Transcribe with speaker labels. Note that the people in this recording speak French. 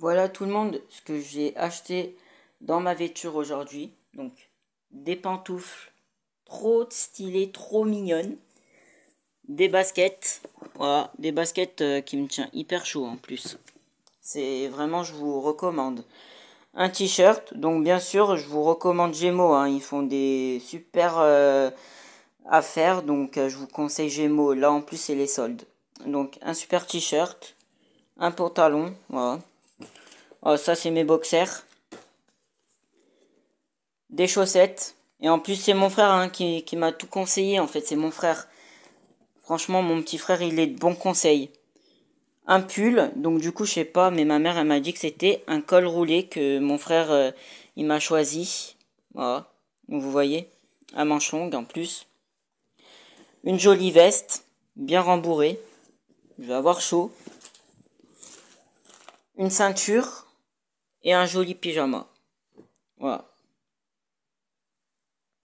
Speaker 1: Voilà tout le monde ce que j'ai acheté dans ma vêture aujourd'hui. Donc des pantoufles trop stylées, trop mignonnes. Des baskets. Voilà, des baskets euh, qui me tient hyper chaud en plus. C'est vraiment, je vous recommande. Un t-shirt, donc bien sûr, je vous recommande Gémeaux. Hein. ils font des super euh, affaires, donc euh, je vous conseille Gémeaux. Là en plus, c'est les soldes. Donc un super t-shirt, un pantalon, voilà Oh, ça, c'est mes boxers. Des chaussettes. Et en plus, c'est mon frère hein, qui, m'a tout conseillé. En fait, c'est mon frère. Franchement, mon petit frère, il est de bons conseils. Un pull. Donc, du coup, je sais pas, mais ma mère, elle m'a dit que c'était un col roulé que mon frère, euh, il m'a choisi. Voilà. vous voyez. À manchon en plus. Une jolie veste. Bien rembourrée. Je vais avoir chaud. Une ceinture et un joli pyjama. Voilà.